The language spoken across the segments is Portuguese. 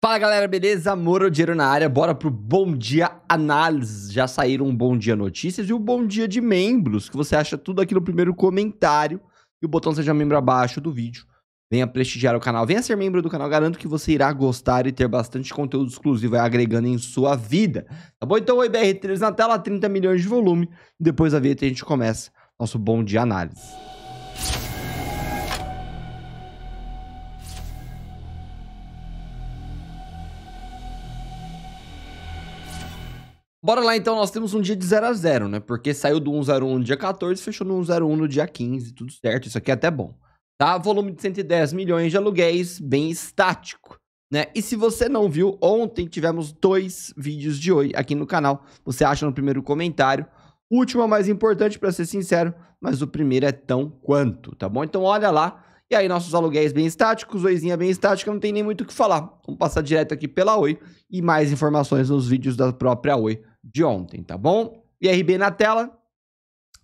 Fala galera, beleza? Moro Dinheiro na área, bora pro Bom Dia Análise. Já saíram um Bom Dia Notícias e o um Bom Dia de Membros, que você acha tudo aqui no primeiro comentário. E o botão Seja Membro abaixo do vídeo. Venha prestigiar o canal, venha ser membro do canal, garanto que você irá gostar e ter bastante conteúdo exclusivo aí agregando em sua vida. Tá bom? Então, oi BR3 na tela, 30 milhões de volume. E depois da vinheta a gente começa nosso Bom Dia Análise. Bora lá então, nós temos um dia de 0 a 0 né? Porque saiu do 101 no dia 14, fechou no 101 no dia 15, tudo certo, isso aqui é até bom. Tá? Volume de 110 milhões de aluguéis, bem estático, né? E se você não viu, ontem tivemos dois vídeos de hoje aqui no canal, você acha no primeiro comentário. Última é mais importante, para ser sincero, mas o primeiro é tão quanto, tá bom? Então olha lá, e aí nossos aluguéis bem estáticos, oizinha bem estática, não tem nem muito o que falar. Vamos passar direto aqui pela Oi e mais informações nos vídeos da própria Oi de ontem, tá bom? IRB na tela,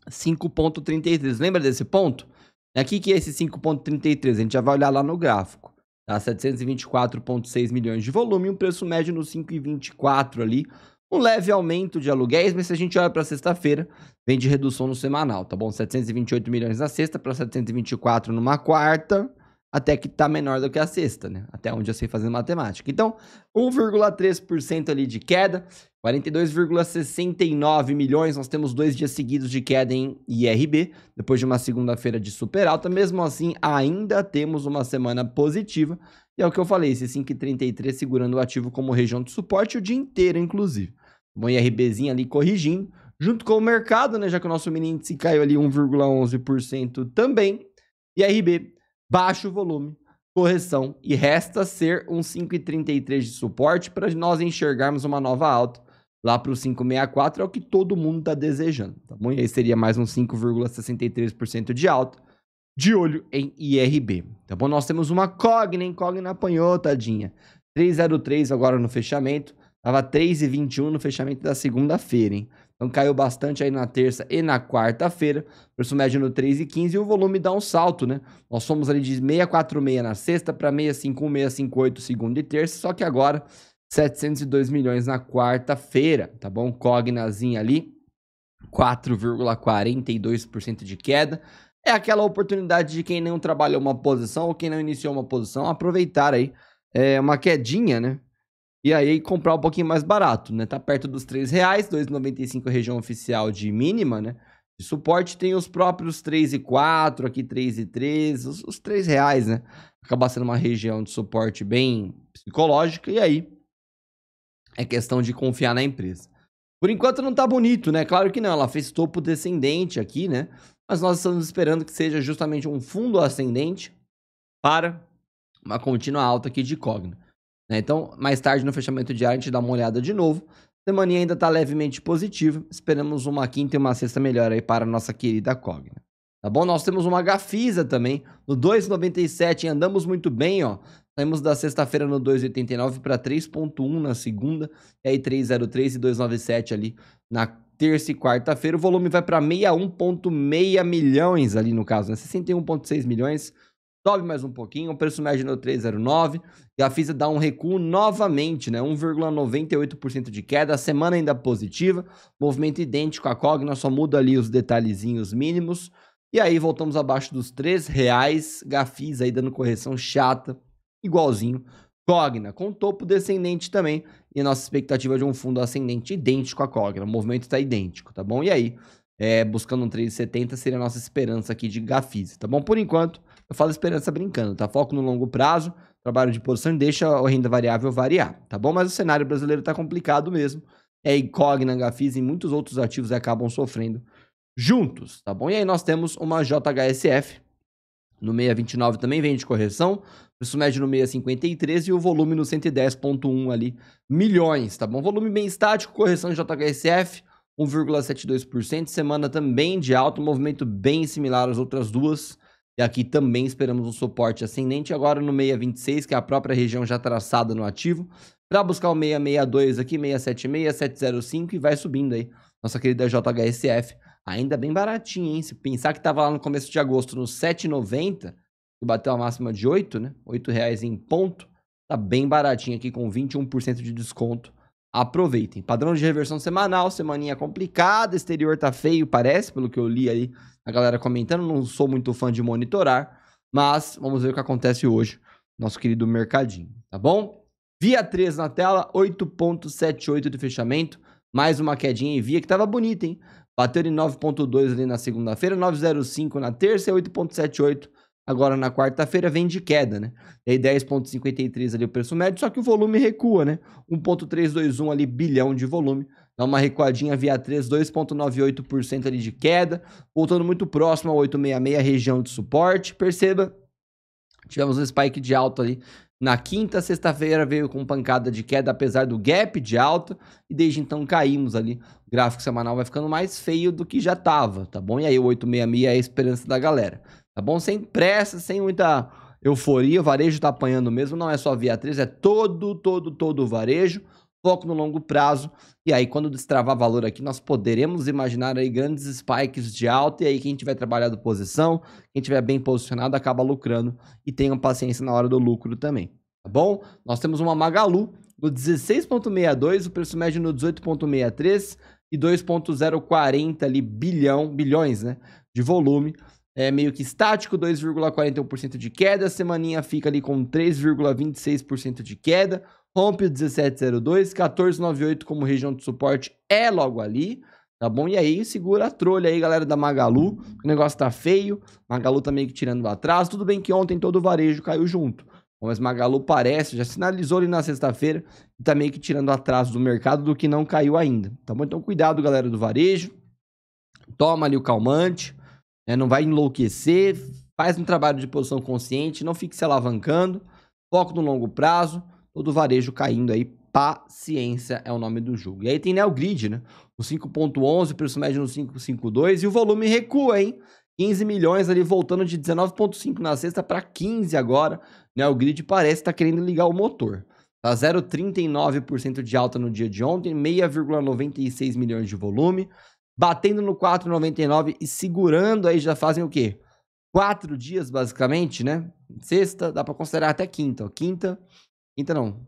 5.33. Lembra desse ponto? É aqui que é esse 5.33, a gente já vai olhar lá no gráfico. Tá 724.6 milhões de volume, um preço médio no 5.24 ali, um leve aumento de aluguéis, mas se a gente olha para sexta-feira, vem de redução no semanal, tá bom? 728 milhões na sexta para 724 numa quarta, até que tá menor do que a sexta, né? Até onde eu sei fazer matemática. Então, 1,3% ali de queda, 42,69 milhões. Nós temos dois dias seguidos de queda em IRB, depois de uma segunda-feira de super alta. Mesmo assim, ainda temos uma semana positiva. E é o que eu falei, esse 5,33 segurando o ativo como região de suporte o dia inteiro, inclusive. Uma IRBzinho ali corrigindo, junto com o mercado, né? Já que o nosso mini índice caiu ali 1,11% também. IRB, baixo volume, correção e resta ser um 5,33 de suporte para nós enxergarmos uma nova alta lá para o 5,64 é o que todo mundo está desejando, tá bom? E aí seria mais um 5,63% de alta de olho em IRB, tá bom? Nós temos uma Cogna, hein? Cogna apanhou, tadinha. 3,03 agora no fechamento, Tava 3,21 no fechamento da segunda-feira, hein? Então caiu bastante aí na terça e na quarta-feira. Preço médio no 3,15 e o volume dá um salto, né? Nós fomos ali de 646 na sexta para 651, 658 segunda e terça, só que agora 702 milhões na quarta-feira, tá bom? Cognazinha ali, 4,42% de queda. É aquela oportunidade de quem não trabalhou uma posição ou quem não iniciou uma posição aproveitar aí é, uma quedinha, né? E aí comprar um pouquinho mais barato, né? Tá perto dos R$ 3,00, 2,95 região oficial de mínima, né? De suporte tem os próprios 3,4, aqui 3,3, os, os 3 reais, né? Acaba sendo uma região de suporte bem psicológica, e aí é questão de confiar na empresa. Por enquanto não tá bonito, né? Claro que não, ela fez topo descendente aqui, né? Mas nós estamos esperando que seja justamente um fundo ascendente para uma contínua alta aqui de Cogna. Né? Então, mais tarde no fechamento diário, a gente dá uma olhada de novo. A semaninha ainda está levemente positiva. Esperamos uma quinta e uma sexta melhor aí para a nossa querida Cogna. Tá bom? Nós temos uma Gafisa também, no 2,97, andamos muito bem, ó. Saímos da sexta-feira no 2,89 para 3,1 na segunda, e aí 3,03 e 2,97 ali na terça e quarta-feira. O volume vai para 61,6 milhões ali no caso, né? 61,6 milhões sobe mais um pouquinho, o preço médio no 309, e a Fisa dá um recuo novamente, né? 1,98% de queda, a semana ainda positiva, movimento idêntico à Cogna, só muda ali os detalhezinhos mínimos. E aí voltamos abaixo dos 3 reais, Gafis aí dando correção chata, igualzinho. Cogna, com topo descendente também, e a nossa expectativa é de um fundo ascendente idêntico à Cogna, o movimento está idêntico, tá bom? E aí, é, buscando um 3,70 seria a nossa esperança aqui de Gafis, tá bom? Por enquanto, eu falo esperança brincando, tá? Foco no longo prazo, trabalho de posição deixa a renda variável variar, tá bom? Mas o cenário brasileiro tá complicado mesmo. É Incogna, Gafis e muitos outros ativos acabam sofrendo juntos, tá bom? E aí nós temos uma JHSF no 629 também vem de correção, preço médio no 653 e o volume no 110.1 ali, milhões, tá bom? Volume bem estático, correção de JHSF, 1,72%, semana também de alto, movimento bem similar às outras duas, e aqui também esperamos um suporte ascendente agora no 626, que é a própria região já traçada no ativo, para buscar o 662 aqui, 676, 705 e vai subindo aí. Nossa querida JHSF, ainda bem baratinha, hein? Se pensar que estava lá no começo de agosto no 7,90, que bateu a máxima de 8, né? 8 reais em ponto, tá bem baratinha aqui com 21% de desconto aproveitem. Padrão de reversão semanal, semaninha complicada, exterior tá feio, parece, pelo que eu li aí a galera comentando. Não sou muito fã de monitorar, mas vamos ver o que acontece hoje, nosso querido mercadinho, tá bom? Via 3 na tela, 8.78 de fechamento, mais uma quedinha em via que tava bonita, hein? Bateu em 9.2 ali na segunda-feira, 9.05 na terça e 8.78 Agora, na quarta-feira, vem de queda, né? É e aí 10,53 ali o preço médio, só que o volume recua, né? 1,321 ali bilhão de volume. Dá uma recuadinha via 3, 2,98% ali de queda. Voltando muito próximo a 866, região de suporte. Perceba, tivemos um spike de alta ali na quinta, sexta-feira veio com pancada de queda, apesar do gap de alta, e desde então caímos ali. O gráfico semanal vai ficando mais feio do que já estava, tá bom? E aí o 866 é a esperança da galera. Tá bom? Sem pressa, sem muita euforia. O varejo está apanhando mesmo. Não é só via 3, é todo, todo, todo o varejo. Foco no longo prazo. E aí, quando destravar valor aqui, nós poderemos imaginar aí grandes spikes de alta. E aí, quem tiver trabalhado posição, quem tiver bem posicionado, acaba lucrando. E tenham paciência na hora do lucro também. Tá bom? Nós temos uma Magalu no 16,62, o preço médio no 18,63 e 2,040 ali bilhão, bilhões, né? De volume é meio que estático, 2,41% de queda. A semaninha fica ali com 3,26% de queda. Rompe o 1702, 1498 como região de suporte é logo ali, tá bom? E aí segura a trolha aí, galera da Magalu. O negócio tá feio. Magalu tá meio que tirando atrás. Tudo bem que ontem todo o varejo caiu junto. Mas Magalu parece, já sinalizou ali na sexta-feira, e tá meio que tirando atraso do mercado do que não caiu ainda. Tá bom? Então cuidado, galera do varejo. Toma ali o calmante né? Não vai enlouquecer, faz um trabalho de posição consciente, não fique se alavancando, foco no longo prazo, todo varejo caindo aí, paciência é o nome do jogo. E aí tem Neo Grid, né? O 5.11, preço médio no 5.52 e o volume recua, hein? 15 milhões ali, voltando de 19.5 na sexta para 15 agora. Neo Grid parece estar tá querendo ligar o motor. Tá 0,39% de alta no dia de ontem, 6,96 milhões de volume batendo no 4,99 e segurando aí já fazem o quê? Quatro dias, basicamente, né? Sexta, dá para considerar até quinta, ó. Quinta, quinta não.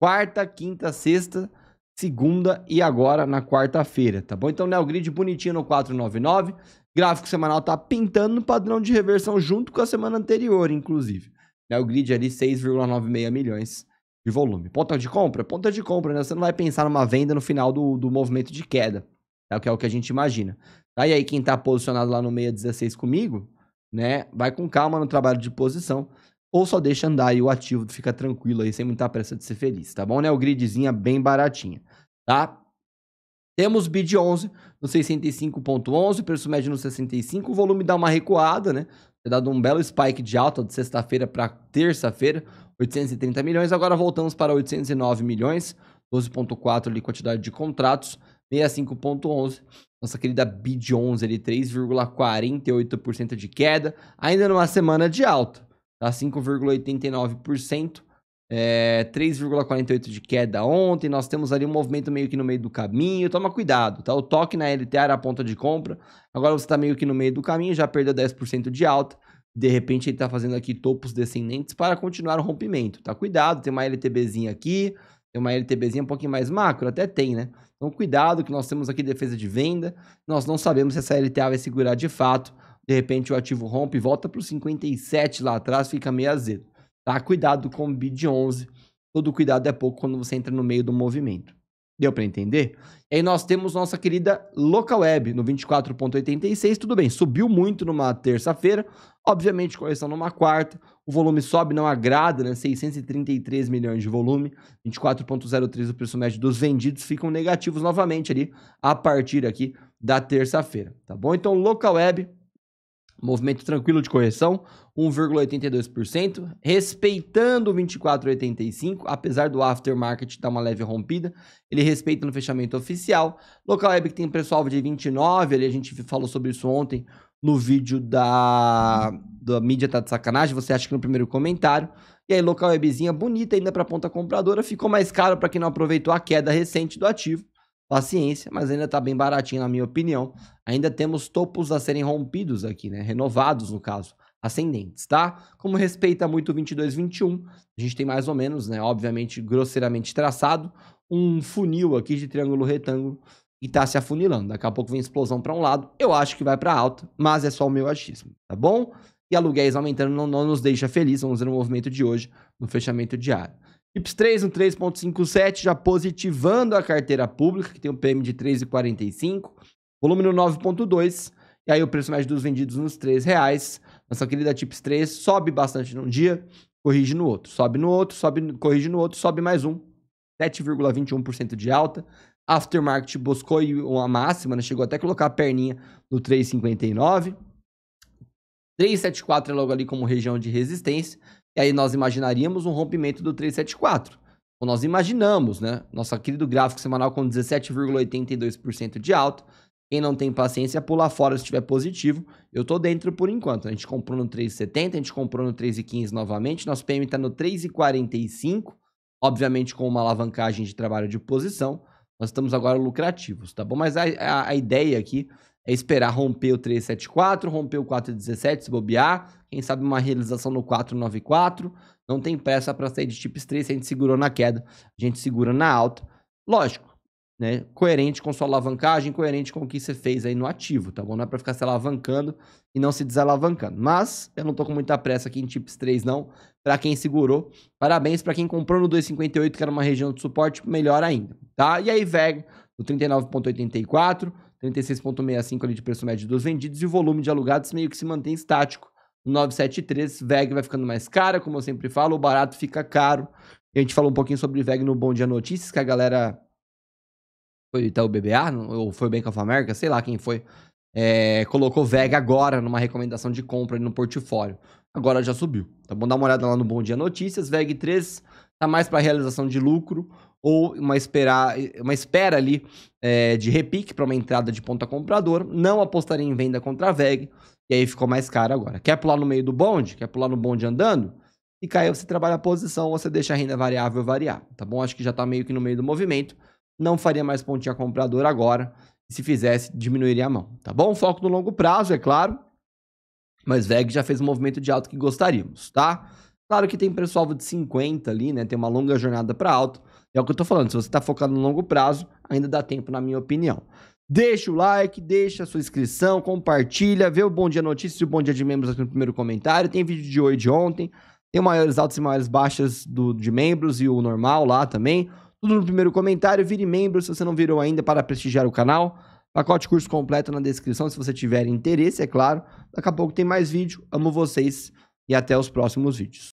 Quarta, quinta, sexta, segunda e agora na quarta-feira, tá bom? Então, né, o grid bonitinho no 499. Gráfico semanal tá pintando no padrão de reversão junto com a semana anterior, inclusive. Né, o grid ali 6,96 milhões de volume. Ponta de compra? Ponta de compra, né? Você não vai pensar numa venda no final do, do movimento de queda. É o que é o que a gente imagina. Tá? E aí, quem está posicionado lá no 616 é comigo, né? Vai com calma no trabalho de posição. Ou só deixa andar e o ativo fica tranquilo aí, sem muita pressa de ser feliz, tá bom? Né? O gridzinha é bem baratinha, tá? Temos bid 11 no 605.11, preço médio no 65, o volume dá uma recuada, né? Tem dado um belo spike de alta de sexta-feira para terça-feira, 830 milhões. Agora voltamos para 809 milhões, 12.4 ali quantidade de contratos. 65.11. Nossa querida Bid 11, ali, 3,48% de queda, ainda numa semana de alta, tá? 5,89%, é, 3,48% de queda ontem. Nós temos ali um movimento meio que no meio do caminho. Toma cuidado, tá? O toque na LTA era a ponta de compra, agora você está meio que no meio do caminho, já perdeu 10% de alta. De repente ele está fazendo aqui topos descendentes para continuar o rompimento, tá? Cuidado, tem uma LTBzinha aqui, uma LTBzinha um pouquinho mais macro, até tem, né? Então cuidado que nós temos aqui defesa de venda, nós não sabemos se essa LTA vai segurar de fato, de repente o ativo rompe, volta para o 57 lá atrás, fica meio azedo, tá? Cuidado com o BID 11, todo cuidado é pouco quando você entra no meio do movimento. Deu para entender? E aí nós temos nossa querida local web no 24.86, tudo bem, subiu muito numa terça-feira, obviamente correção numa quarta, o volume sobe, não agrada, né? 633 milhões de volume, 24.03 o preço médio dos vendidos ficam negativos novamente ali a partir aqui da terça-feira, tá bom? Então local web Movimento tranquilo de correção, 1,82%, respeitando o 24,85, apesar do aftermarket dar uma leve rompida, ele respeita no fechamento oficial. Local web que tem preço-alvo de 29, ali a gente falou sobre isso ontem no vídeo da, da mídia tá de sacanagem, você acha que no primeiro comentário. E aí, local webzinha bonita ainda para ponta compradora, ficou mais caro para quem não aproveitou a queda recente do ativo paciência, mas ainda está bem baratinho, na minha opinião. Ainda temos topos a serem rompidos aqui, né? Renovados, no caso, ascendentes, tá? Como respeita muito o 22-21, a gente tem mais ou menos, né? Obviamente, grosseiramente traçado, um funil aqui de triângulo retângulo e tá se afunilando. Daqui a pouco vem explosão para um lado, eu acho que vai para alta, mas é só o meu achismo, tá bom? E aluguéis aumentando não, não nos deixa feliz, vamos ver o movimento de hoje no fechamento diário tips 3 no 3.57, já positivando a carteira pública, que tem um PM de 3,45. Volume no 9.2. E aí o preço médio dos vendidos nos R$ reais. Nossa querida TIPS 3 sobe bastante num dia, corrige no outro. Sobe no outro, sobe, corrige no outro, sobe mais um. 7,21% de alta. Aftermarket buscou uma máxima, né? chegou até a colocar a perninha no 3,59. 374 é logo ali como região de resistência. E aí nós imaginaríamos um rompimento do 374. Ou nós imaginamos, né? Nosso querido gráfico semanal com 17,82% de alta. Quem não tem paciência, pula fora se estiver positivo. Eu tô dentro por enquanto. A gente comprou no 3,70, a gente comprou no 3,15 novamente. Nosso PM está no 3,45, obviamente com uma alavancagem de trabalho de posição. Nós estamos agora lucrativos, tá bom? Mas a, a, a ideia aqui é esperar romper o 374, romper o 417, se bobear. Quem sabe uma realização no 494. Não tem pressa para sair de chips 3. Se a gente segurou na queda, a gente segura na alta. Lógico, né? Coerente com sua alavancagem, coerente com o que você fez aí no ativo, tá bom? Não é para ficar se alavancando e não se desalavancando. Mas eu não tô com muita pressa aqui em chips 3, não. Para quem segurou, parabéns. Para quem comprou no 2,58, que era uma região de suporte, melhor ainda, tá? E aí, VEG, no 39,84 36,65 ali de preço médio dos vendidos e o volume de alugados meio que se mantém estático. No 973, VEG vai ficando mais cara, como eu sempre falo, o barato fica caro. A gente falou um pouquinho sobre VEG no Bom Dia Notícias, que a galera foi até tá, o BBA, ou foi o Bank of America, sei lá quem foi, é, colocou VEG agora numa recomendação de compra no portfólio. Agora já subiu. Então vamos dar uma olhada lá no Bom Dia Notícias, VEG 3 tá mais para realização de lucro ou uma, esperar, uma espera ali é, de repique para uma entrada de ponta comprador. Não apostaria em venda contra a VEG, e aí ficou mais caro agora. Quer pular no meio do bonde? Quer pular no bonde andando? E caiu, você trabalha a posição ou você deixa a renda variável variar, tá bom? Acho que já está meio que no meio do movimento. Não faria mais pontinha comprador agora. E se fizesse, diminuiria a mão, tá bom? Foco no longo prazo, é claro. Mas VEG já fez um movimento de alto que gostaríamos, tá? Claro que tem preço-alvo de 50 ali, né? Tem uma longa jornada para alto é o que eu tô falando, se você tá focado no longo prazo, ainda dá tempo, na minha opinião. Deixa o like, deixa a sua inscrição, compartilha, vê o Bom Dia Notícias e o Bom Dia de Membros aqui no primeiro comentário. Tem vídeo de hoje e de ontem, tem maiores altas e maiores baixas do, de membros e o normal lá também. Tudo no primeiro comentário. Vire membro se você não virou ainda para prestigiar o canal. Pacote curso completo na descrição se você tiver interesse, é claro. Daqui a pouco tem mais vídeo. Amo vocês e até os próximos vídeos.